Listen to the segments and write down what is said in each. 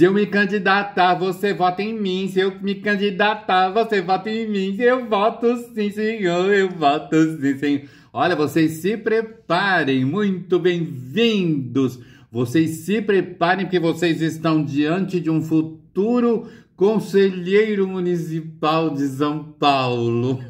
Se eu me candidatar, você vota em mim. Se eu me candidatar, você vota em mim. Eu voto sim, senhor. Eu voto sim, senhor. Olha, vocês se preparem. Muito bem-vindos. Vocês se preparem porque vocês estão diante de um futuro conselheiro municipal de São Paulo.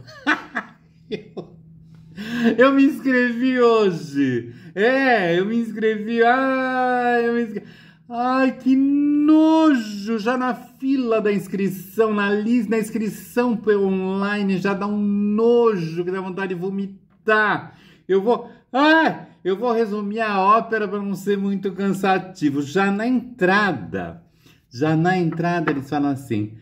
eu... me inscrevi hoje. É, eu me inscrevi. Ah, eu me inscrevi. Ai, que nojo! Já na fila da inscrição, na lista da inscrição pelo online, já dá um nojo que dá vontade de vomitar. Eu vou. Ah! Eu vou resumir a ópera para não ser muito cansativo. Já na entrada, já na entrada eles falam assim: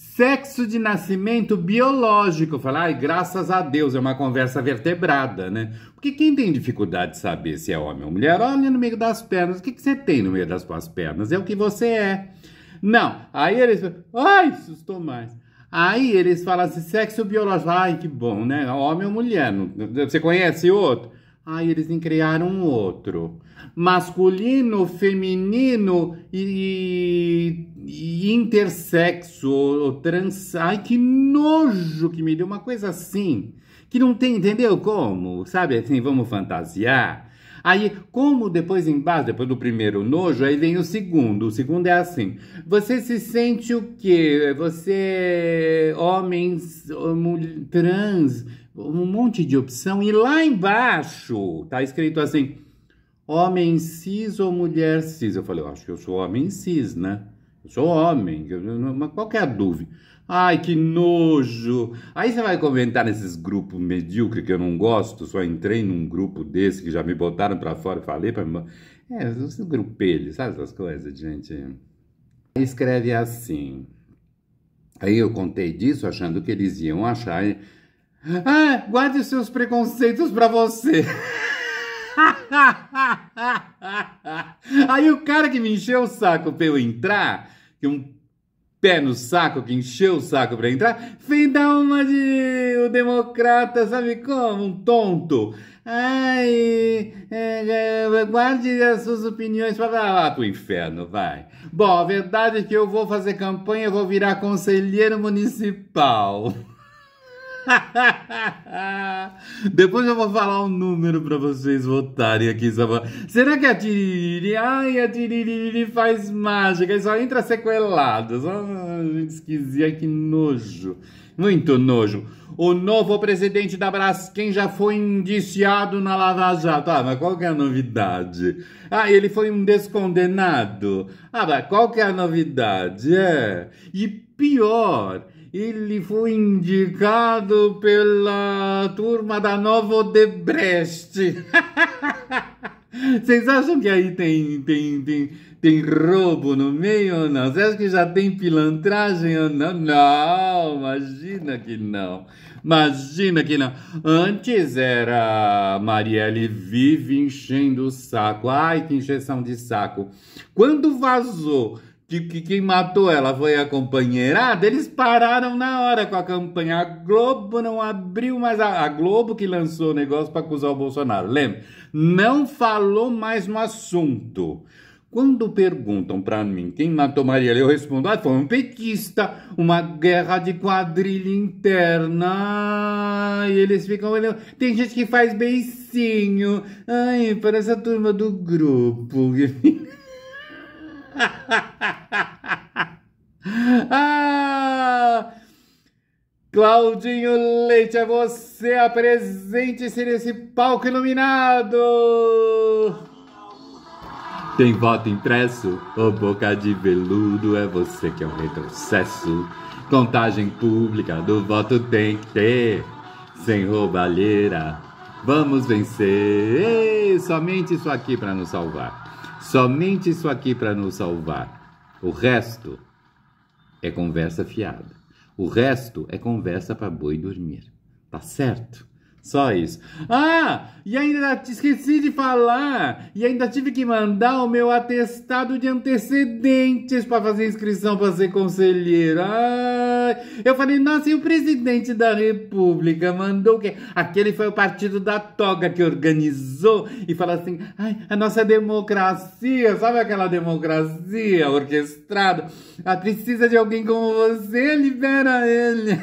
Sexo de nascimento biológico. Falar, ai, graças a Deus, é uma conversa vertebrada, né? Porque quem tem dificuldade de saber se é homem ou mulher, olha no meio das pernas. O que, que você tem no meio das suas pernas? É o que você é. Não. Aí eles falam, ai, assustou mais. Aí eles falam assim, sexo biológico. Ai, que bom, né? Homem ou mulher. Você conhece outro? Aí ah, eles criaram outro. Masculino, feminino e, e intersexo, trans. Ai, que nojo que me deu uma coisa assim. Que não tem, entendeu como? Sabe assim, vamos fantasiar. Aí, como depois embaixo, depois do primeiro nojo, aí vem o segundo. O segundo é assim: você se sente o quê? Você é homem, trans, um monte de opção. E lá embaixo tá escrito assim: homem cis ou mulher cis. Eu falei, eu acho que eu sou homem cis, né? Eu sou homem, mas qual é a dúvida? Ai, que nojo! Aí você vai comentar nesses grupos medíocres que eu não gosto, só entrei num grupo desse que já me botaram para fora, falei para mim. É, esses grupelhos, sabe essas coisas, gente? Escreve assim. Aí eu contei disso achando que eles iam achar ah, guarde os seus preconceitos para você. Aí o cara que me encheu o saco pra eu entrar, que um pé no saco, que encheu o saco pra entrar, fez dar uma de o democrata, sabe como? Um tonto. Ai, é, é guarde as suas opiniões para lá pro inferno, vai. Bom, a verdade é que eu vou fazer campanha, vou virar conselheiro municipal. Depois eu vou falar um número para vocês votarem aqui. Sabe? Será que a Tiriri? Ai, a Tiriri faz mágica e só entra sequelada. Só esquisita, que nojo. Muito nojo. O novo presidente da Braskem já foi indiciado na Lava Jato. Ah, mas qual que é a novidade? Ah, ele foi um descondenado. Ah, mas qual que é a novidade? É. E pior, ele foi indicado pela turma da Nova Odebrecht. Vocês acham que aí tem, tem, tem, tem roubo no meio ou não? Vocês acham que já tem pilantragem ou não? Não, imagina que não. Imagina que não. Antes era Marielle vive enchendo o saco. Ai, que encheção de saco. Quando vazou que, que quem matou ela foi a companheirada, eles pararam na hora com a campanha. A Globo não abriu mais. A, a Globo que lançou o negócio para acusar o Bolsonaro. Lembra? Não falou mais no assunto. Quando perguntam para mim quem matou Maria, eu respondo: ah, foi um petista, uma guerra de quadrilha interna. E eles ficam olhando. Tem gente que faz beicinho. Ai, parece a turma do grupo. Claudinho Leite, é você. Apresente-se nesse palco iluminado. Tem voto impresso, ô boca de veludo, é você que é o um retrocesso. Contagem pública do voto tem que ter, sem roubalheira. Vamos vencer! Ei, somente isso aqui para nos salvar. Somente isso aqui para nos salvar. O resto é conversa fiada. O resto é conversa para boi dormir. Tá certo? Só isso. Ah, e ainda esqueci de falar, e ainda tive que mandar o meu atestado de antecedentes para fazer inscrição para ser conselheiro. Ah, eu falei, nossa, e o presidente da República mandou o quê? Aquele foi o partido da toga que organizou e fala assim: ai, a nossa democracia, sabe aquela democracia orquestrada? Ah, precisa de alguém como você, libera ele.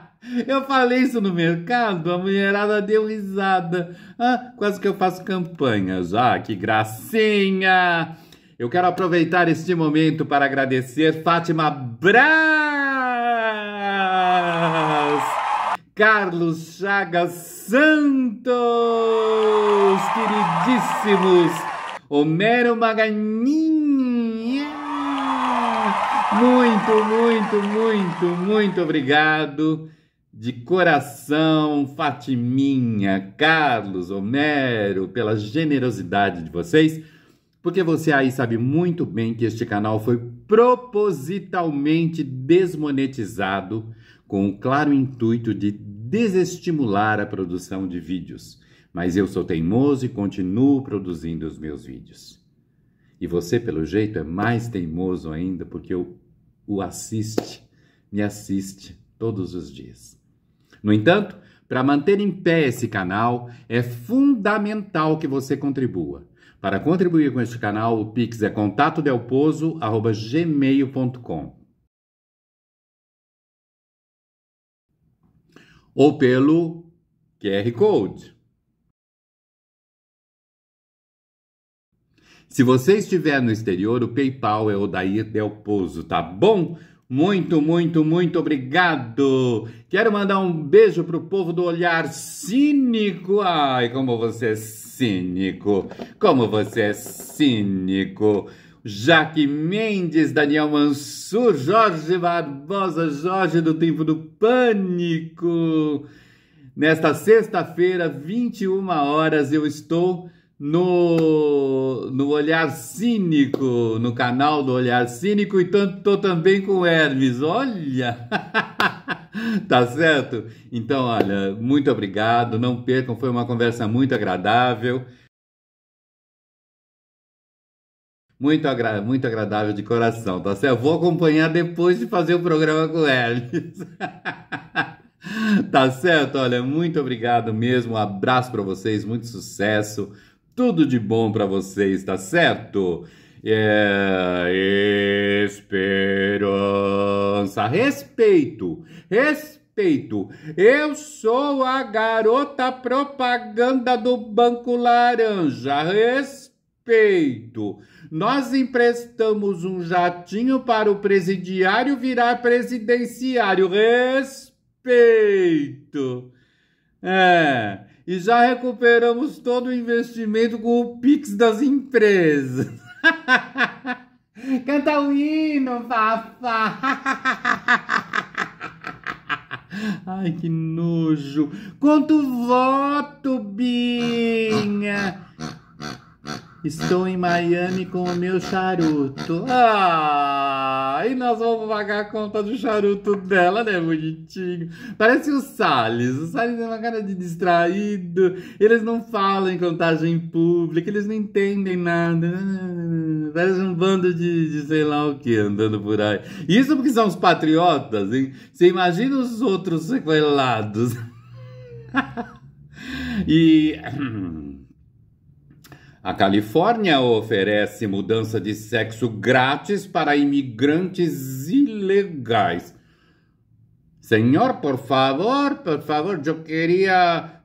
Eu falei isso no mercado, a mulherada deu risada. Ah, quase que eu faço campanha já, ah, que gracinha! Eu quero aproveitar este momento para agradecer Fátima Braz, Carlos Chagas Santos, queridíssimos, Homero Maganinha. Muito, muito, muito, muito obrigado de coração, Fatiminha, Carlos, Homero, pela generosidade de vocês, porque você aí sabe muito bem que este canal foi propositalmente desmonetizado com o claro intuito de desestimular a produção de vídeos. Mas eu sou teimoso e continuo produzindo os meus vídeos. E você, pelo jeito, é mais teimoso ainda porque eu o assiste, me assiste todos os dias. No entanto, para manter em pé esse canal, é fundamental que você contribua. Para contribuir com este canal, o Pix é contatodelpozo.gmail.com ou pelo QR Code. Se você estiver no exterior, o PayPal é o Del Pozo, tá bom? Muito, muito, muito obrigado. Quero mandar um beijo pro povo do olhar cínico. Ai, como você é cínico. Como você é cínico. Jaque Mendes, Daniel Mansur, Jorge Barbosa, Jorge do Tempo do Pânico. Nesta sexta-feira, 21 horas, eu estou no, no Olhar Cínico, no canal do Olhar Cínico e estou também com Hermes. Olha! tá certo? Então, olha, muito obrigado, não percam, foi uma conversa muito agradável. Muito, agra muito agradável de coração, tá certo? Vou acompanhar depois de fazer o programa com Hermes. tá certo? Olha, muito obrigado mesmo. Um abraço para vocês, muito sucesso tudo de bom para vocês, tá certo? É, esperança, respeito, respeito. Eu sou a garota propaganda do Banco Laranja, respeito. Nós emprestamos um jatinho para o presidiário virar presidenciário, respeito. É e já recuperamos todo o investimento com o Pix das empresas. Canta o hino, Fafá. Ai, que nojo. Quanto voto, Binha. Estou em Miami com o meu charuto. Ah, e nós vamos pagar a conta do charuto dela, né, bonitinho? Parece o Salles. O Salles é uma cara de distraído. Eles não falam em contagem pública, eles não entendem nada. Parece um bando de, de sei lá o que andando por aí. Isso porque são os patriotas, hein? Você imagina os outros sequelados. e. A Califórnia oferece mudança de sexo grátis para imigrantes ilegais. Senhor, por favor, por favor, eu queria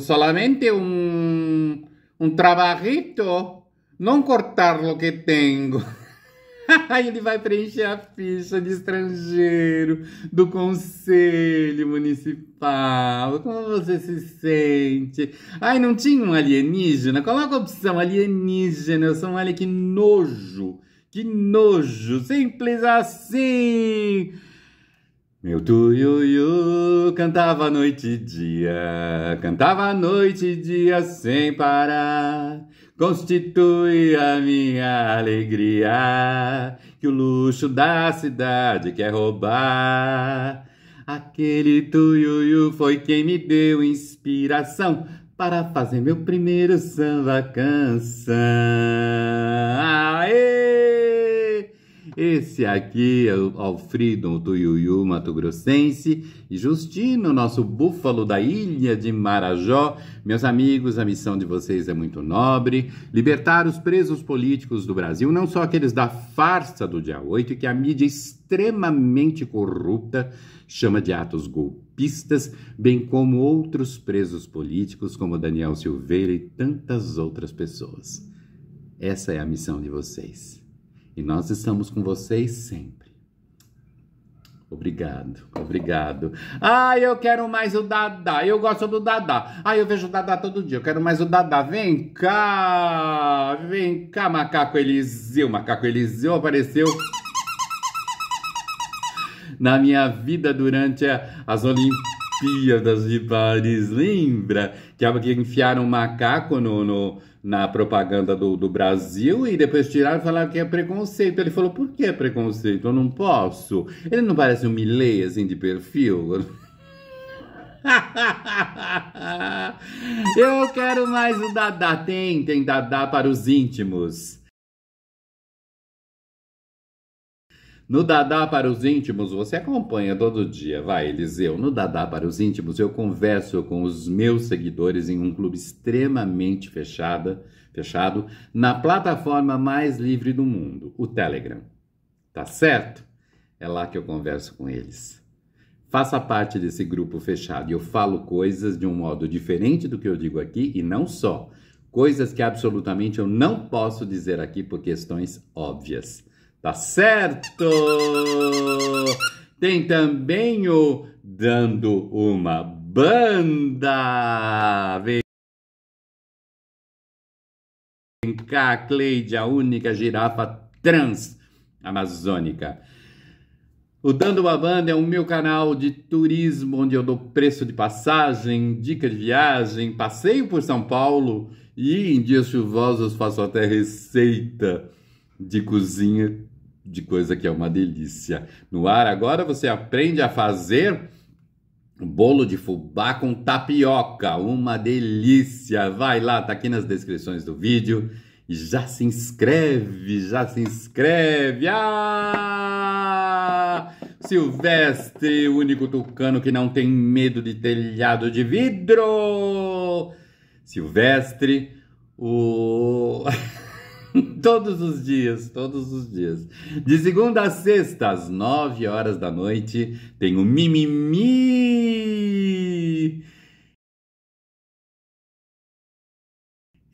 solamente um, um trabalhito, não cortar o que tenho. Ele vai preencher a ficha de estrangeiro do Conselho Municipal. Como você se sente? Ai, não tinha um alienígena? Coloca a opção alienígena. Eu sou um alien que nojo. Que nojo. Simples assim. Meu tuiuiu cantava noite e dia, cantava noite e dia sem parar. Constitui a minha alegria, que o luxo da cidade quer roubar. Aquele tuiuiu foi quem me deu inspiração para fazer meu primeiro samba canção. Aê! Esse aqui é o Alfrido do Yuyu, Mato Grossense e Justino, nosso búfalo da ilha de Marajó. Meus amigos, a missão de vocês é muito nobre: libertar os presos políticos do Brasil, não só aqueles da farsa do dia 8, que a mídia extremamente corrupta chama de atos golpistas, bem como outros presos políticos, como Daniel Silveira e tantas outras pessoas. Essa é a missão de vocês. E nós estamos com vocês sempre. Obrigado, obrigado. Ah, eu quero mais o Dadá, eu gosto do Dadá. Ah, eu vejo o Dadá todo dia, eu quero mais o Dadá. Vem cá, vem cá, Macaco Eliseu. Macaco Eliseu apareceu na minha vida durante as Olimpíadas das de Paris, lembra? Que, que enfiaram macaco no, no, na propaganda do, do Brasil e depois tiraram e falaram que é preconceito. Ele falou, por que é preconceito? Eu não posso. Ele não parece um Milei, assim, de perfil? Eu quero mais o Dadá. Tem, tem Dadá para os íntimos. No Dadá para os íntimos, você acompanha todo dia, vai, Eliseu. No Dadá para os íntimos, eu converso com os meus seguidores em um clube extremamente fechada, fechado, na plataforma mais livre do mundo, o Telegram. Tá certo? É lá que eu converso com eles. Faça parte desse grupo fechado. Eu falo coisas de um modo diferente do que eu digo aqui e não só. Coisas que absolutamente eu não posso dizer aqui por questões óbvias. Tá certo? Tem também o Dando uma Banda. Vem cá, Cleide, a única girafa trans amazônica. O Dando uma Banda é o meu canal de turismo, onde eu dou preço de passagem, dica de viagem, passeio por São Paulo e em dias chuvosos faço até receita de cozinha de coisa que é uma delícia. No ar agora você aprende a fazer bolo de fubá com tapioca, uma delícia. Vai lá, tá aqui nas descrições do vídeo. e Já se inscreve, já se inscreve. Ah! Silvestre, o único tucano que não tem medo de telhado de vidro. Silvestre, o todos os dias, todos os dias. De segunda a sexta, às nove horas da noite, tem o Mimimi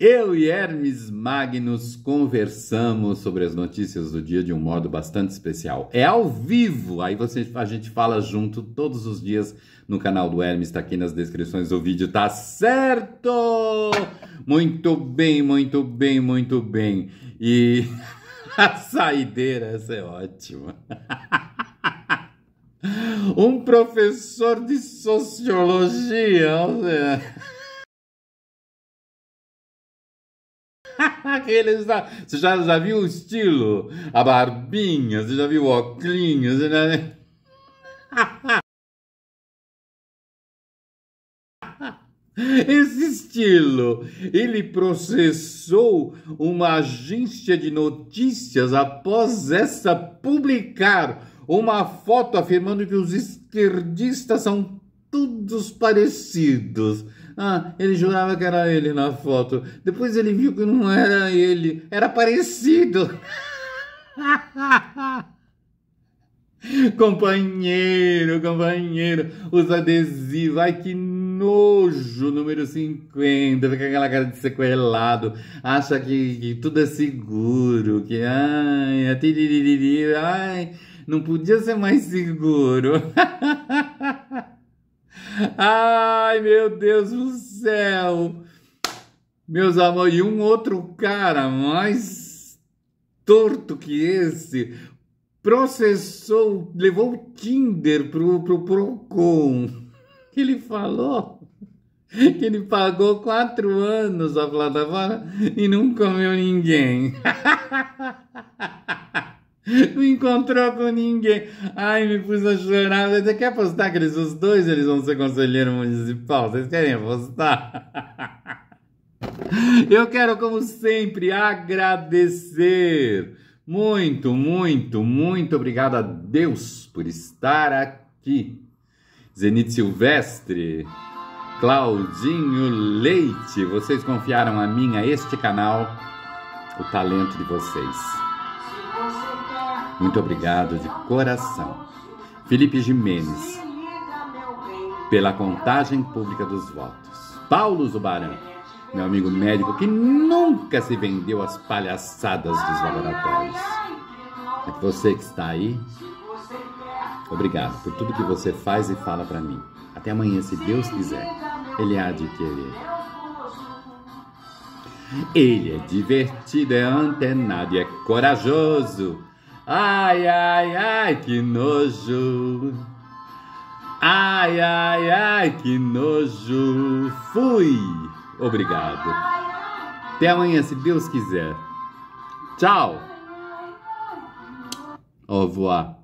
Eu e Hermes Magnus conversamos sobre as notícias do dia de um modo bastante especial. É ao vivo, aí você, a gente fala junto todos os dias no canal do Hermes, tá aqui nas descrições do vídeo, tá certo? Muito bem, muito bem, muito bem. E a saideira, essa é ótima. Um professor de sociologia, ou seja... Aqueles, você já, já viu o estilo? A barbinha, você já viu o oclinho? você já... Esse estilo, ele processou uma agência de notícias após essa publicar uma foto afirmando que os esquerdistas são todos parecidos. Ah, ele jurava que era ele na foto. Depois ele viu que não era ele, era parecido. companheiro, companheiro, os adesivos, ai que nojo, número 50, fica aquela cara de sequelado, acha que, que tudo é seguro, que ai, ai, não podia ser mais seguro. Ai, meu Deus do céu! Meus amores, e um outro cara mais torto que esse processou, levou o Tinder pro, pro Procon. Ele falou que ele pagou quatro anos a plataforma e não comeu ninguém. Não encontrou com ninguém. Ai, me pus a chorar. Você quer apostar tá que eles, os dois eles vão ser conselheiro municipal? Vocês querem apostar? Eu quero, como sempre, agradecer. Muito, muito, muito obrigado a Deus por estar aqui. Zenit Silvestre, Claudinho Leite, vocês confiaram a mim, a este canal, o talento de vocês. Muito obrigado de coração. Felipe Jimenez, pela contagem pública dos votos. Paulo Zubarão, meu amigo médico que nunca se vendeu às palhaçadas dos laboratórios. É você que está aí. Obrigado por tudo que você faz e fala para mim. Até amanhã, se Deus quiser. Ele há de querer. Ele é divertido, é antenado e é corajoso. Ai, ai, ai, que nojo. Ai, ai, ai, que nojo. Fui. Obrigado. Até amanhã, se Deus quiser. Tchau. Au revoir.